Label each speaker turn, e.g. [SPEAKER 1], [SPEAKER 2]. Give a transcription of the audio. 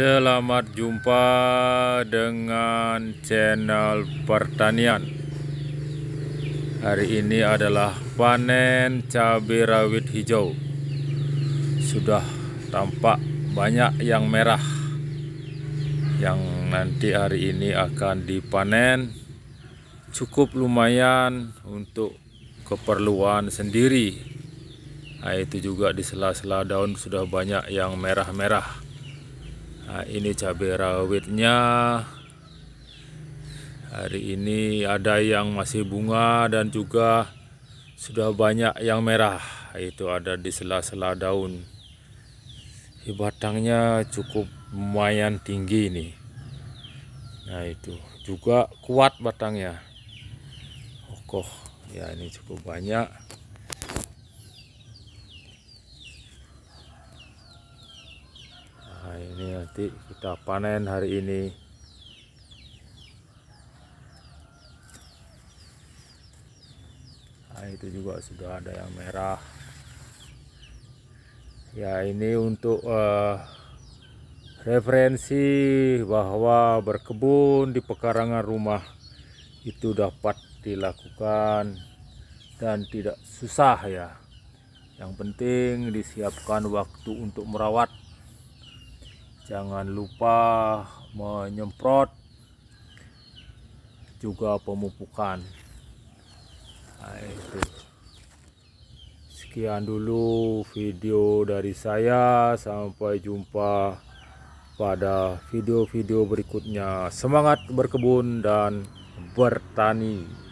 [SPEAKER 1] Selamat jumpa dengan channel pertanian Hari ini adalah panen cabai rawit hijau Sudah tampak banyak yang merah Yang nanti hari ini akan dipanen Cukup lumayan untuk keperluan sendiri Nah, itu juga di sela-sela daun sudah banyak yang merah-merah nah, ini cabai rawitnya hari ini ada yang masih bunga dan juga sudah banyak yang merah itu ada di sela-sela daun di batangnya cukup lumayan tinggi ini nah itu juga kuat batangnya kokoh ya ini cukup banyak ini nanti kita panen hari ini nah itu juga sudah ada yang merah ya ini untuk uh, referensi bahwa berkebun di pekarangan rumah itu dapat dilakukan dan tidak susah ya yang penting disiapkan waktu untuk merawat jangan lupa menyemprot juga pemupukan nah, itu sekian dulu video dari saya sampai jumpa pada video-video berikutnya semangat berkebun dan bertani